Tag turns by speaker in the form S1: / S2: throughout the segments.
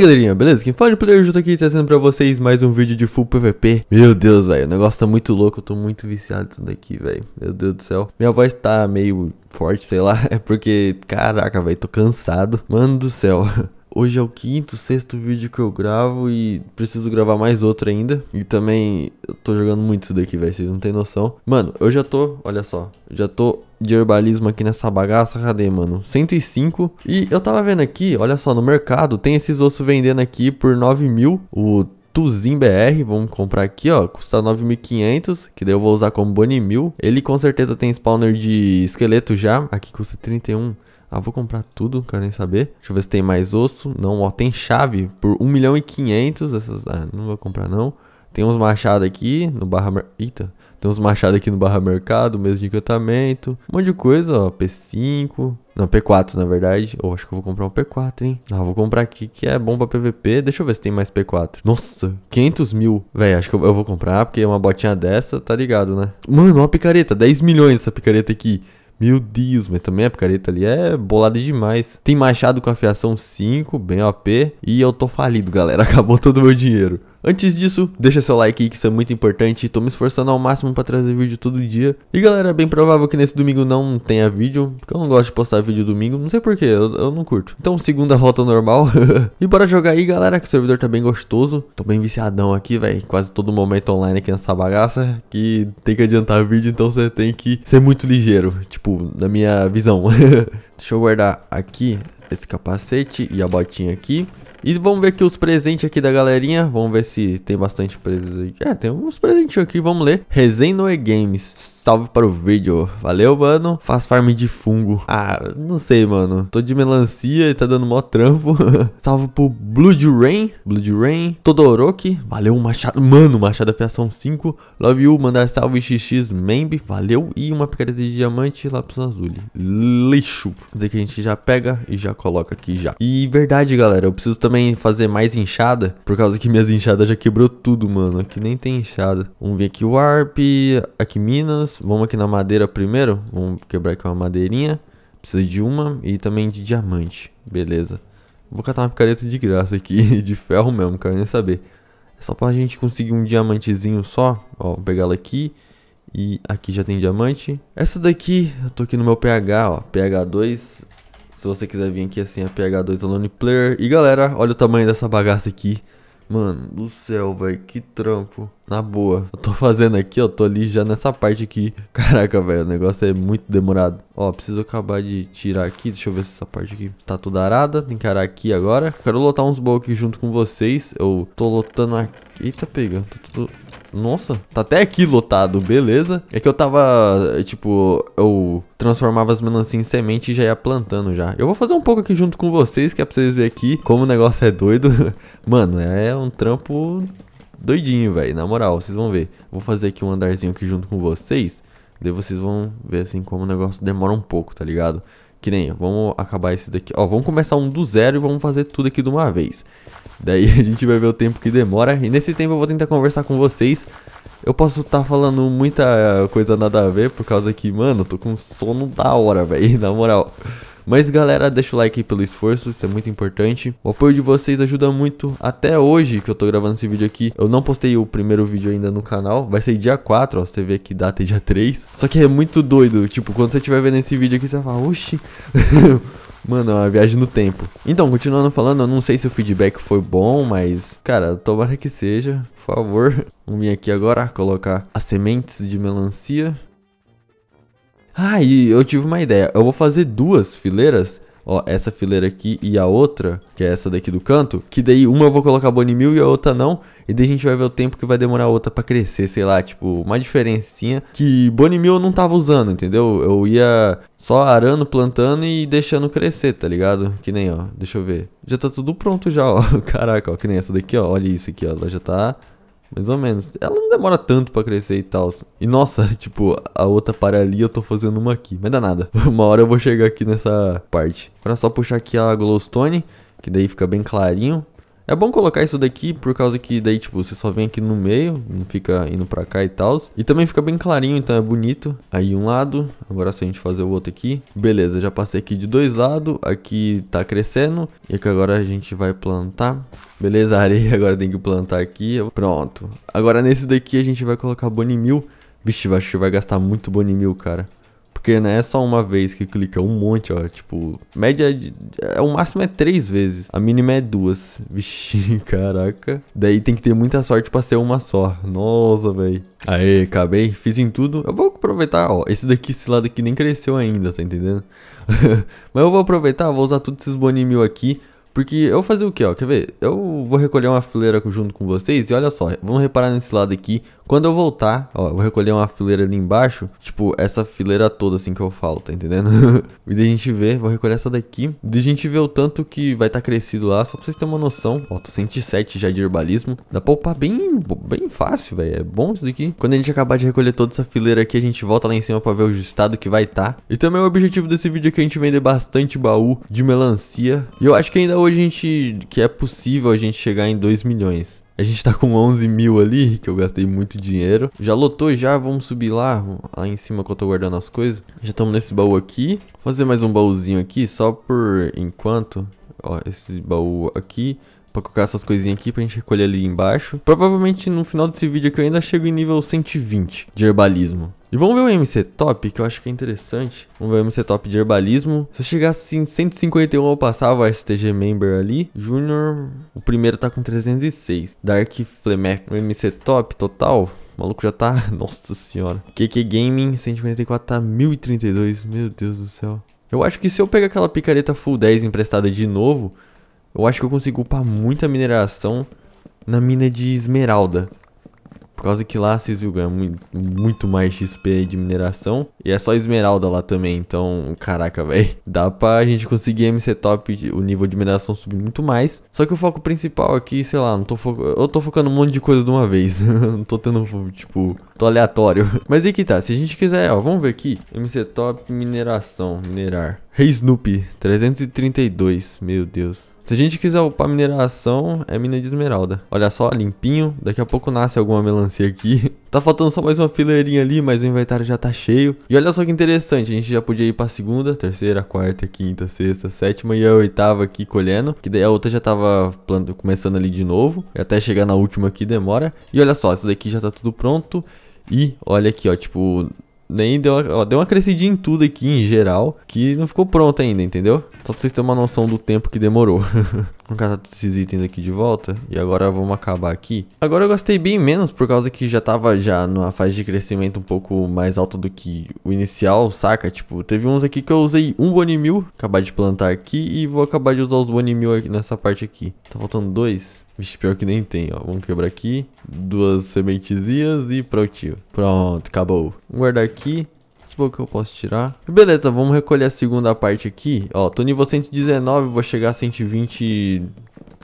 S1: aí galerinha, beleza? Quem fala de é player junto aqui trazendo pra vocês mais um vídeo de full PVP Meu Deus, velho, o negócio tá muito louco, eu tô muito viciado nisso daqui, velho Meu Deus do céu Minha voz tá meio forte, sei lá, é porque, caraca, velho, tô cansado Mano do céu Hoje é o quinto, sexto vídeo que eu gravo e preciso gravar mais outro ainda. E também eu tô jogando muito isso daqui, velho, vocês não tem noção. Mano, eu já tô, olha só, já tô de herbalismo aqui nessa bagaça, cadê, mano? 105. E eu tava vendo aqui, olha só, no mercado tem esses ossos vendendo aqui por 9 mil. O Tuzin BR, vamos comprar aqui, ó, custa 9.500, que daí eu vou usar como Bunny Mil. Ele com certeza tem spawner de esqueleto já, aqui custa 31. Ah, vou comprar tudo, quero nem saber. Deixa eu ver se tem mais osso. Não, ó, tem chave por 1 milhão e 500. Essas, ah, não vou comprar não. Tem uns machados aqui no barra... Eita, tem uns machados aqui no barra mercado, mesmo de encantamento. Um monte de coisa, ó, P5... Não, P4 na verdade. Ou oh, acho que eu vou comprar um P4, hein? Ah, vou comprar aqui que é bom pra PVP. Deixa eu ver se tem mais P4. Nossa, 500 mil. Véi, acho que eu, eu vou comprar porque uma botinha dessa, tá ligado, né? Mano, uma picareta. 10 milhões essa picareta aqui. Meu Deus, mas também a picareta ali é bolada demais. Tem machado com afiação 5, bem OP. E eu tô falido, galera. Acabou todo o meu dinheiro. Antes disso, deixa seu like aí que isso é muito importante, tô me esforçando ao máximo para trazer vídeo todo dia. E galera, é bem provável que nesse domingo não tenha vídeo, porque eu não gosto de postar vídeo domingo, não sei porquê, eu, eu não curto. Então segunda volta normal, e bora jogar aí galera, que o servidor tá bem gostoso, tô bem viciadão aqui velho, quase todo momento online aqui nessa bagaça, que tem que adiantar vídeo, então você tem que ser muito ligeiro, tipo, na minha visão. Deixa eu guardar aqui esse capacete e a botinha aqui. E vamos ver aqui os presentes aqui da galerinha. Vamos ver se tem bastante presente. É, tem uns presentinhos aqui, vamos ler. Resenha Noe Games. Salve para o vídeo. Valeu, mano. Faz farm de fungo. Ah, não sei, mano. Tô de melancia e tá dando mó trampo. Salve pro Blood Rain. Blood Rain. Todoroki. Valeu, Machado. Mano, Machado Afiação 5. Love you. Mandar salve XX Membe. Valeu. E uma picareta de diamante e lápis azul. Lixo. Isso que a gente já pega e já coloca aqui já. E verdade, galera. Eu preciso também também fazer mais inchada, por causa que minhas inchadas já quebrou tudo, mano. Aqui nem tem inchada. Vamos ver aqui o Warp, aqui Minas. Vamos aqui na madeira primeiro. Vamos quebrar aqui uma madeirinha. Precisa de uma e também de diamante. Beleza. Vou catar uma picareta de graça aqui, de ferro mesmo, quero nem saber. É só pra gente conseguir um diamantezinho só. Ó, vou pegar ela aqui. E aqui já tem diamante. Essa daqui, eu tô aqui no meu pH, ó. pH 2. Se você quiser vir aqui assim, a é PH2 Alone Player. E galera, olha o tamanho dessa bagaça aqui. Mano, do céu, velho, que trampo. Na boa. Eu tô fazendo aqui, ó, tô ali já nessa parte aqui. Caraca, velho, o negócio é muito demorado. Ó, preciso acabar de tirar aqui, deixa eu ver se essa parte aqui tá toda arada. Tem que arar aqui agora. Quero lotar uns baús junto com vocês. Eu tô lotando aqui. Eita, pega, tô tá tudo nossa, tá até aqui lotado, beleza. É que eu tava, tipo, eu transformava as melancias em semente e já ia plantando já. Eu vou fazer um pouco aqui junto com vocês, que é pra vocês verem aqui como o negócio é doido. Mano, é um trampo doidinho, velho, na moral, vocês vão ver. Vou fazer aqui um andarzinho aqui junto com vocês, daí vocês vão ver, assim, como o negócio demora um pouco, tá ligado? Que nem, vamos acabar esse daqui. Ó, vamos começar um do zero e vamos fazer tudo aqui de uma vez. Daí a gente vai ver o tempo que demora. E nesse tempo eu vou tentar conversar com vocês. Eu posso estar tá falando muita coisa nada a ver, por causa que, mano, tô com sono da hora, velho. Na moral. Mas galera, deixa o like aí pelo esforço, isso é muito importante. O apoio de vocês ajuda muito. Até hoje que eu tô gravando esse vídeo aqui, eu não postei o primeiro vídeo ainda no canal. Vai ser dia 4, ó, você vê que data é dia 3. Só que é muito doido, tipo, quando você estiver vendo esse vídeo aqui, você vai falar, oxi... Mano, é uma viagem no tempo. Então, continuando falando, eu não sei se o feedback foi bom, mas, cara, tomara que seja, por favor. Vamos vir aqui agora colocar as sementes de melancia. Ah, e eu tive uma ideia. Eu vou fazer duas fileiras ó, essa fileira aqui e a outra, que é essa daqui do canto, que daí uma eu vou colocar Bonnie Mill e a outra não, e daí a gente vai ver o tempo que vai demorar a outra pra crescer, sei lá, tipo, uma diferencinha que Bonnie Mill eu não tava usando, entendeu? Eu ia só arando, plantando e deixando crescer, tá ligado? Que nem, ó, deixa eu ver. Já tá tudo pronto já, ó, caraca, ó, que nem essa daqui, ó, olha isso aqui, ó, ela já tá mais ou menos. Ela não demora tanto para crescer e tal. E nossa, tipo, a outra para ali, eu tô fazendo uma aqui. Mas dá nada. Uma hora eu vou chegar aqui nessa parte. Agora é só puxar aqui a glowstone, que daí fica bem clarinho. É bom colocar isso daqui por causa que daí, tipo, você só vem aqui no meio, não fica indo pra cá e tal. E também fica bem clarinho, então é bonito. Aí um lado, agora se a gente fazer o outro aqui. Beleza, já passei aqui de dois lados, aqui tá crescendo. E aqui agora a gente vai plantar. Beleza, a areia agora tem que plantar aqui. Pronto. Agora nesse daqui a gente vai colocar Bonimil. Vixe, acho que vai gastar muito Bonimil, cara. Porque não né, é só uma vez que clica, é um monte, ó. Tipo, média. De, é, o máximo é três vezes. A mínima é duas. Vixi, caraca. Daí tem que ter muita sorte pra ser uma só. Nossa, velho. Aí, acabei. Fiz em tudo. Eu vou aproveitar, ó. Esse daqui, esse lado aqui nem cresceu ainda, tá entendendo? Mas eu vou aproveitar, vou usar todos esses bonimil aqui. Porque eu vou fazer o quê ó, quer ver? Eu vou recolher uma fileira junto com vocês e olha só, vamos reparar nesse lado aqui, quando eu voltar, ó, eu vou recolher uma fileira ali embaixo, tipo, essa fileira toda assim que eu falo, tá entendendo? e daí a gente vê, vou recolher essa daqui, e daí a gente vê o tanto que vai estar tá crescido lá, só pra vocês terem uma noção. Ó, tô 107 já de herbalismo, dá pra upar bem, bem fácil, velho, é bom isso daqui. Quando a gente acabar de recolher toda essa fileira aqui, a gente volta lá em cima pra ver o estado que vai estar. Tá. E também o objetivo desse vídeo é que a gente vender bastante baú de melancia. E eu acho que ainda hoje a gente, que é possível a gente chegar em 2 milhões. A gente tá com 11 mil ali, que eu gastei muito dinheiro. Já lotou já, vamos subir lá, lá em cima que eu tô guardando as coisas. Já estamos nesse baú aqui. Vou fazer mais um baúzinho aqui, só por enquanto. Ó, esse baú aqui pra colocar essas coisinhas aqui pra gente recolher ali embaixo. Provavelmente no final desse vídeo aqui eu ainda chego em nível 120 de herbalismo. E vamos ver o MC Top, que eu acho que é interessante. Vamos ver o MC Top de herbalismo. Se eu chegasse em 151, eu passava o STG Member ali. Júnior, o primeiro tá com 306. Dark Flemap, o MC Top total. O maluco já tá... Nossa senhora. KK Gaming, 144 tá 1032. Meu Deus do céu. Eu acho que se eu pegar aquela picareta Full 10 emprestada de novo, eu acho que eu consigo upar muita mineração na mina de esmeralda. Por causa que lá vocês viram, ganha muito, mais XP de mineração. E é só esmeralda lá também, então, caraca, velho. Dá pra gente conseguir MC top, o nível de mineração subir muito mais. Só que o foco principal aqui, sei lá, não tô fo... eu tô focando um monte de coisa de uma vez. não tô tendo, tipo, tô aleatório. Mas aí que tá, se a gente quiser, ó, vamos ver aqui. MC top, mineração, minerar. Rei hey Snoopy, 332, meu Deus. Se a gente quiser upar mineração, é mina de esmeralda. Olha só, limpinho. Daqui a pouco nasce alguma melancia aqui. Tá faltando só mais uma fileirinha ali, mas o inventário já tá cheio. E olha só que interessante, a gente já podia ir pra segunda, terceira, quarta, quinta, sexta, sétima e a oitava aqui colhendo. Que daí a outra já tava começando ali de novo. E até chegar na última aqui demora. E olha só, isso daqui já tá tudo pronto. E olha aqui, ó, tipo, nem deu ó, deu uma crescidinha em tudo aqui em geral, que não ficou pronto ainda, entendeu? Só pra vocês terem uma noção do tempo que demorou. Vamos catar esses itens aqui de volta. E agora vamos acabar aqui. Agora eu gastei bem menos, por causa que já tava já numa fase de crescimento um pouco mais alta do que o inicial, saca? Tipo, teve uns aqui que eu usei um Bonimil. Acabar de plantar aqui e vou acabar de usar os Bonimil aqui nessa parte aqui. Tá faltando dois. Vixe, pior que nem tem, ó. Vamos quebrar aqui. Duas sementezinhas e prontinho. Pronto, acabou. Vamos guardar aqui. Esse pouco que eu posso tirar. Beleza, vamos recolher a segunda parte aqui. Ó, tô nível 119, vou chegar a 120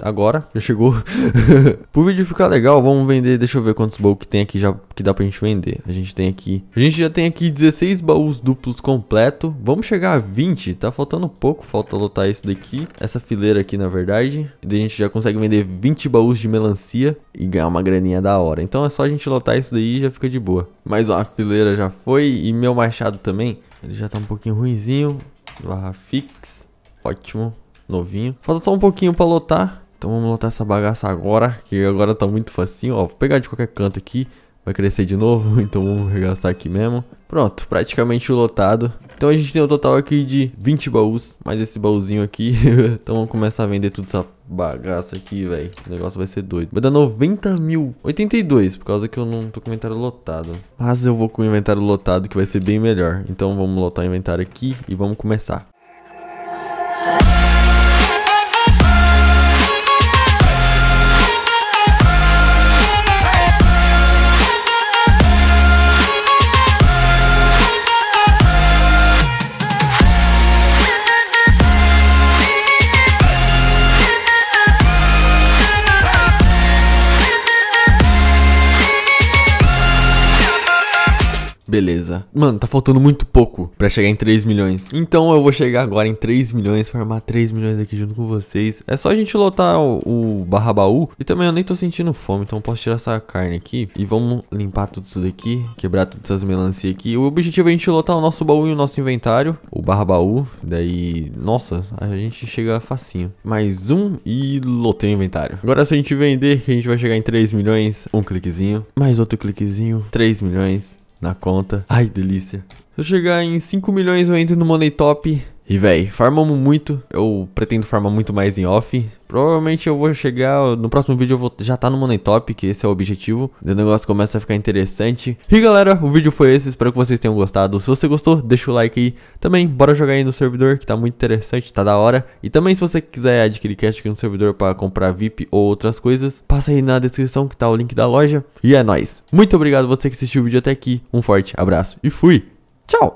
S1: agora, já chegou. Pro vídeo ficar legal, vamos vender, deixa eu ver quantos baús que tem aqui já que dá pra gente vender. A gente tem aqui, a gente já tem aqui 16 baús duplos completo. Vamos chegar a 20, tá faltando pouco, falta lotar esse daqui, essa fileira aqui na verdade. E daí a gente já consegue vender 20 baús de melancia e ganhar uma graninha da hora. Então é só a gente lotar isso daí e já fica de boa. ó, a fileira já foi e meu machado também, ele já tá um pouquinho ruinzinho. Barra fix, ótimo novinho. Falta só um pouquinho pra lotar. Então vamos lotar essa bagaça agora, que agora tá muito facinho, ó. Vou pegar de qualquer canto aqui, vai crescer de novo, então vamos regastar aqui mesmo. Pronto, praticamente lotado. Então a gente tem um total aqui de 20 baús, mais esse baúzinho aqui. então vamos começar a vender tudo essa bagaça aqui, velho. O negócio vai ser doido. Vai dar 90 mil, 82, por causa que eu não tô com o inventário lotado. Mas eu vou com o inventário lotado, que vai ser bem melhor. Então vamos lotar o inventário aqui e vamos começar. Beleza. Mano, tá faltando muito pouco pra chegar em 3 milhões. Então eu vou chegar agora em 3 milhões, formar 3 milhões aqui junto com vocês. É só a gente lotar o, o barra baú. E também eu nem tô sentindo fome, então eu posso tirar essa carne aqui. E vamos limpar tudo isso daqui, quebrar todas essas melancia aqui. O objetivo é a gente lotar o nosso baú e o nosso inventário. O barra baú. Daí, nossa, a gente chega facinho. Mais um e lotei o inventário. Agora se a gente vender, que a gente vai chegar em 3 milhões, um cliquezinho. Mais outro cliquezinho, 3 milhões na conta. Ai, delícia. Se eu chegar em 5 milhões, eu entro no Money Top e véi, farmamos muito, eu pretendo farmar muito mais em off. Provavelmente eu vou chegar, no próximo vídeo eu vou já tá no Money Top, que esse é o objetivo. O negócio começa a ficar interessante. E galera, o vídeo foi esse, espero que vocês tenham gostado. Se você gostou, deixa o like aí. Também, bora jogar aí no servidor, que tá muito interessante, tá da hora. E também se você quiser adquirir cash aqui no servidor pra comprar VIP ou outras coisas, passa aí na descrição que tá o link da loja. E é nóis. Muito obrigado você que assistiu o vídeo até aqui, um forte abraço e fui! Tchau!